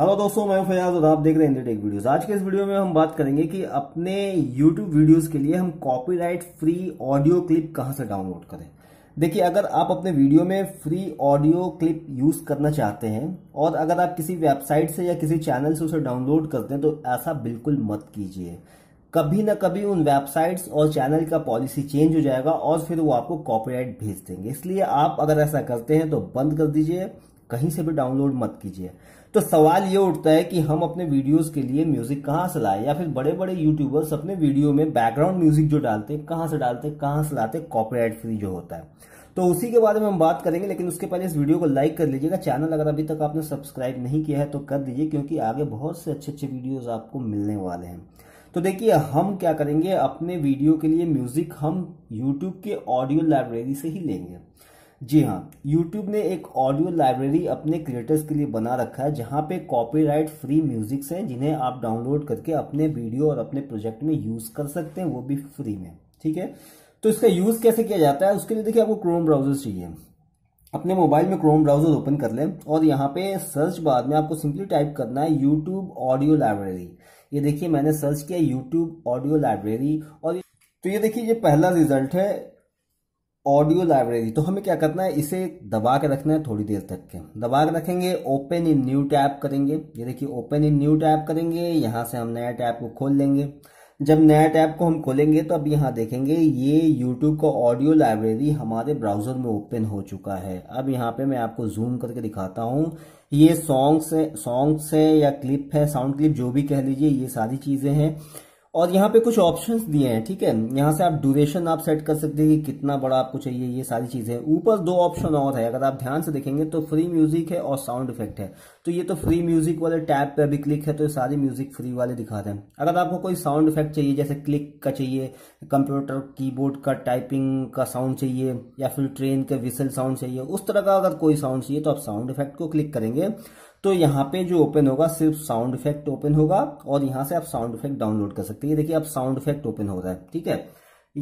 hello दोस्तों मैं फयाज और आप देख रहे हैं टेक वीडियोस आज के इस वीडियो में हम बात करेंगे कि अपने यूट्यूब वीडियोस के लिए हम कॉपीराइट फ्री ऑडियो क्लिप कहाँ से डाउनलोड करें देखिए अगर आप अपने वीडियो में फ्री ऑडियो क्लिप यूज करना चाहते हैं और अगर आप किसी वेबसाइट से या किसी चैनल से उसे डाउनलोड करते हैं तो ऐसा बिल्कुल मत कीजिए कभी ना कभी उन वेबसाइट्स और चैनल का पॉलिसी चेंज हो जाएगा और फिर वो आपको कॉपीराइट भेज देंगे इसलिए आप अगर ऐसा करते हैं तो बंद कर दीजिए कहीं से भी डाउनलोड मत कीजिए तो सवाल ये उठता है कि हम अपने वीडियोस के लिए म्यूजिक कहाँ से लाए या फिर बड़े बड़े यूट्यूबर्स अपने वीडियो में बैकग्राउंड म्यूजिक जो डालते हैं कहाँ से डालते हैं कहाँ से लाते हैं कॉपीराइट फ्री जो होता है तो उसी के बारे में हम बात करेंगे लेकिन उसके पहले इस वीडियो को लाइक कर लीजिएगा चैनल अगर अभी तक आपने सब्सक्राइब नहीं किया है तो कर दीजिए क्योंकि आगे बहुत से अच्छे अच्छे वीडियोज आपको मिलने वाले हैं तो देखिए हम क्या करेंगे अपने वीडियो के लिए म्यूजिक हम यूट्यूब के ऑडियो लाइब्रेरी से ही लेंगे जी हाँ YouTube ने एक ऑडियो लाइब्रेरी अपने क्रिएटर्स के लिए बना रखा है जहाँ पे कॉपीराइट फ्री म्यूजिक्स हैं जिन्हें आप डाउनलोड करके अपने वीडियो और अपने प्रोजेक्ट में यूज़ कर सकते हैं वो भी फ्री में ठीक है तो इसका यूज़ कैसे किया जाता है उसके लिए देखिए आपको क्रोम ब्राउजर चाहिए अपने मोबाइल में क्रोम ब्राउजर ओपन कर लें और यहाँ पे सर्च बाद में आपको सिंपली टाइप करना है यूट्यूब ऑडियो लाइब्रेरी ये देखिए मैंने सर्च किया यूट्यूब ऑडियो लाइब्रेरी और तो ये देखिए ये पहला रिजल्ट है ऑडियो लाइब्रेरी तो हमें क्या करना है इसे दबा के रखना है थोड़ी देर तक के दबा के रखेंगे ओपन इन न्यू टैप करेंगे ये देखिए ओपन इन न्यू टैप करेंगे यहाँ से हम नया टैप को खोल लेंगे जब नया टैप को हम खोलेंगे तो अब यहाँ देखेंगे ये YouTube का ऑडियो लाइब्रेरी हमारे ब्राउज़र में ओपन हो चुका है अब यहाँ पे मैं आपको जूम करके दिखाता हूँ ये सॉन्ग्स है सॉन्ग्स है या क्लिप है साउंड क्लिप जो भी कह लीजिए ये सारी चीज़ें हैं और यहाँ पे कुछ ऑप्शंस दिए हैं ठीक है यहाँ से आप ड्यूरेशन आप सेट कर सकते हैं कि कितना बड़ा आपको चाहिए ये सारी चीजें ऊपर दो ऑप्शन और है अगर आप ध्यान से देखेंगे तो फ्री म्यूजिक है और साउंड इफेक्ट है तो ये तो फ्री म्यूजिक वाले टैब पे अभी क्लिक है तो सारी म्यूजिक फ्री वाले दिखा रहे हैं अगर आपको कोई साउंड इफेक्ट चाहिए जैसे क्लिक का चाहिए कंप्यूटर कीबोर्ड का टाइपिंग का साउंड चाहिए या फिर ट्रेन के विसल साउंड चाहिए उस तरह का अगर कोई साउंड चाहिए तो आप साउंड इफेक्ट को क्लिक करेंगे तो यहाँ पे जो ओपन होगा सिर्फ साउंड इफेक्ट ओपन होगा और यहाँ से आप साउंड इफेक्ट डाउनलोड कर सकते हैं देखिए आप साउंड इफेक्ट ओपन हो रहा है ठीक है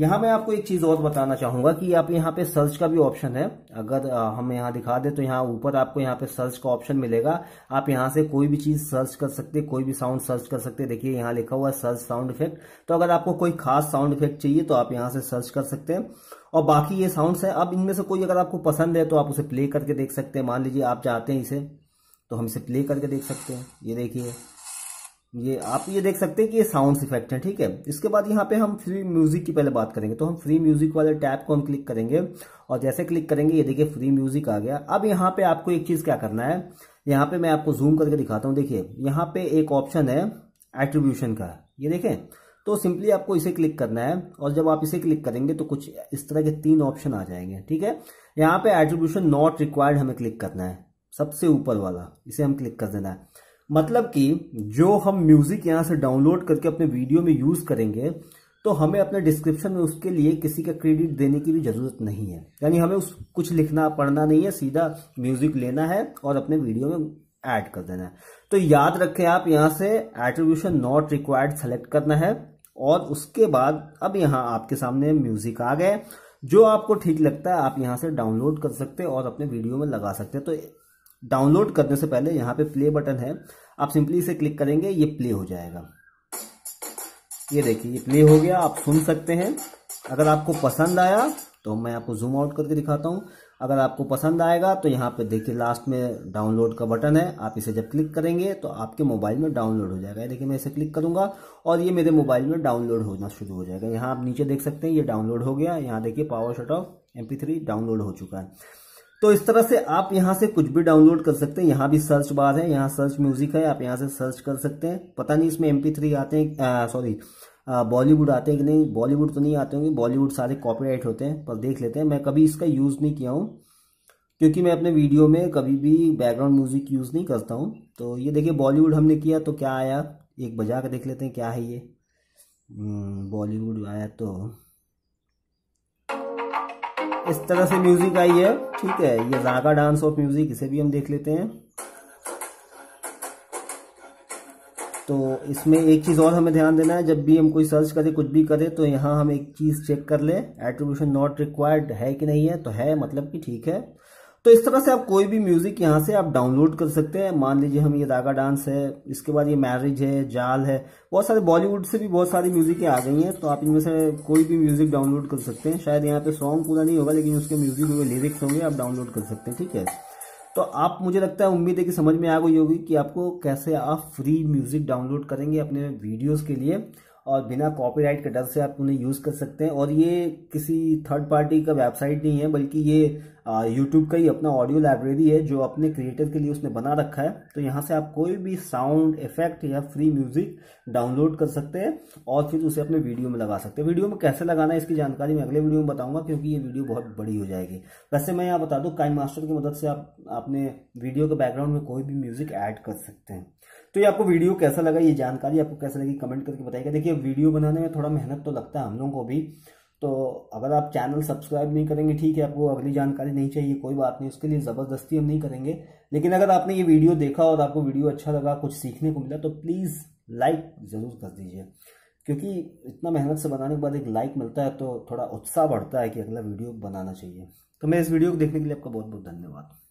यहाँ मैं आपको एक चीज और बताना चाहूंगा कि आप यहाँ पे सर्च का भी ऑप्शन है अगर हम यहाँ दिखा दे तो यहाँ ऊपर आपको यहाँ पे सर्च का ऑप्शन मिलेगा आप यहाँ से कोई भी चीज सर्च कर सकते कोई भी साउंड सर्च कर सकते देखिए यहाँ लिखा हुआ है सर्च साउंड इफेक्ट तो अगर आपको कोई खास साउंड इफेक्ट चाहिए तो आप यहाँ से सर्च कर सकते हैं और बाकी ये साउंड है अब इनमें से कोई अगर आपको पसंद है तो आप उसे प्ले करके देख सकते हैं मान लीजिए आप चाहते हैं इसे तो हम इसे प्ले करके देख सकते हैं ये देखिए ये आप ये देख सकते हैं कि ये साउंड इफेक्ट है ठीक है इसके बाद यहाँ पे हम फ्री म्यूजिक की पहले बात करेंगे तो हम फ्री म्यूजिक वाले टैब को हम क्लिक करेंगे और जैसे क्लिक करेंगे ये देखिए फ्री म्यूजिक आ गया अब यहाँ पे आपको एक चीज क्या करना है यहाँ पे मैं आपको जूम करके दिखाता हूँ देखिए यहाँ पे एक ऑप्शन है एट्रीब्यूशन का ये देखें तो सिंपली आपको इसे क्लिक करना है और जब आप इसे क्लिक करेंगे तो कुछ इस तरह के तीन ऑप्शन आ जाएंगे ठीक है यहाँ पे एट्रीब्यूशन नॉट रिक्वायर्ड हमें क्लिक करना है सबसे ऊपर वाला इसे हम क्लिक कर देना है मतलब कि जो हम म्यूजिक यहाँ से डाउनलोड करके अपने वीडियो में यूज करेंगे तो हमें अपने डिस्क्रिप्शन में उसके लिए किसी का क्रेडिट देने की भी जरूरत नहीं है यानी हमें उस कुछ लिखना पढ़ना नहीं है सीधा म्यूजिक लेना है और अपने वीडियो में ऐड कर देना है तो याद रखें आप यहाँ से एट्रीब्यूशन नॉट रिक्वायर्ड सेलेक्ट करना है और उसके बाद अब यहाँ आपके सामने म्यूजिक आ गए जो आपको ठीक लगता है आप यहाँ से डाउनलोड कर सकते हैं और अपने वीडियो में लगा सकते हैं तो डाउनलोड करने से पहले यहाँ पे प्ले बटन है आप सिंपली इसे क्लिक करेंगे ये प्ले हो जाएगा ये देखिए ये प्ले हो गया आप सुन सकते हैं अगर आपको पसंद आया तो मैं आपको जूम आउट करके दिखाता हूँ अगर आपको पसंद आएगा तो यहाँ पे देखिए लास्ट में डाउनलोड का बटन है आप इसे जब क्लिक करेंगे तो आपके मोबाइल में डाउनलोड हो जाएगा देखिए मैं इसे क्लिक करूंगा और ये मेरे मोबाइल में डाउनलोड होना शुरू हो जाएगा यहाँ आप नीचे देख सकते हैं ये डाउनलोड हो गया यहाँ देखिए power shut off M download हो चुका है तो इस तरह से आप यहाँ से कुछ भी डाउनलोड कर सकते हैं यहाँ भी सर्च बार है यहाँ सर्च म्यूजिक है आप यहाँ से सर्च कर सकते हैं पता नहीं इसमें एम थ्री आते हैं सॉरी बॉलीवुड आते हैं कि नहीं बॉलीवुड तो नहीं आते होंगे बॉलीवुड सारे कॉपीराइट होते हैं पर देख लेते हैं मैं कभी इसका यूज़ नहीं किया हूँ क्योंकि मैं अपने वीडियो में कभी भी बैकग्राउंड म्यूजिक यूज़ नहीं करता हूँ तो ये देखिए बॉलीवुड हमने किया तो क्या आया एक बजा कर देख लेते हैं क्या है ये बॉलीवुड हम्म, आया तो इस तरह से म्यूजिक आई है ठीक है ये जागा डांस ऑफ म्यूजिक इसे भी हम देख लेते हैं तो इसमें एक चीज़ और हमें ध्यान देना है जब भी हम कोई सर्च करें कुछ भी करें तो यहाँ हम एक चीज़ चेक कर लें एट्रीब्यूशन नॉट रिक्वायर्ड है कि नहीं है तो है मतलब कि ठीक है तो इस तरह से आप कोई भी म्यूजिक यहाँ से आप डाउनलोड कर सकते हैं मान लीजिए हम ये दागा डांस है इसके बाद ये मैरिज है जाल है बहुत सारे बॉलीवुड से भी बहुत सारी म्यूजिक आ गई हैं तो आप इनमें से कोई भी म्यूजिक डाउनलोड कर सकते हैं शायद यहाँ पे सॉन्ग पूरा नहीं होगा लेकिन उसके म्यूजिक होंगे लिरिक्स होंगे आप डाउनलोड कर सकते हैं ठीक है तो आप मुझे लगता है उम्मीद है कि समझ में आ गई होगी कि आपको कैसे आप फ्री म्यूजिक डाउनलोड करेंगे अपने वीडियोज के लिए और बिना कॉपीराइट के डर से आप उन्हें यूज़ कर सकते हैं और ये किसी थर्ड पार्टी का वेबसाइट नहीं है बल्कि ये यूट्यूब का ही अपना ऑडियो लाइब्रेरी है जो अपने क्रिएटर के लिए उसने बना रखा है तो यहाँ से आप कोई भी साउंड इफेक्ट या फ्री म्यूजिक डाउनलोड कर सकते हैं और फिर उसे अपने वीडियो में लगा सकते हैं वीडियो में कैसे लगाना है इसकी जानकारी मैं अगले वीडियो में बताऊंगा क्योंकि ये वीडियो बहुत बड़ी हो जाएगी वैसे मैं यहाँ बता दूँ काइम मास्टर की मदद से आप अपने वीडियो के बैकग्राउंड में कोई भी म्यूजिक एड कर सकते हैं तो ये आपको वीडियो कैसा लगा ये जानकारी आपको कैसा लगी कमेंट करके बताएगा देखिए वीडियो बनाने में थोड़ा मेहनत तो लगता है हम लोगों को भी तो अगर आप चैनल सब्सक्राइब नहीं करेंगे ठीक है आपको अगली जानकारी नहीं चाहिए कोई बात नहीं उसके लिए ज़बरदस्ती हम नहीं करेंगे लेकिन अगर आपने ये वीडियो देखा और आपको वीडियो अच्छा लगा कुछ सीखने को मिला तो प्लीज़ लाइक ज़रूर कर दीजिए क्योंकि इतना मेहनत से बनाने के बाद एक लाइक मिलता है तो थोड़ा उत्साह बढ़ता है कि अगला वीडियो बनाना चाहिए तो मैं इस वीडियो को देखने के लिए आपका बहुत बहुत धन्यवाद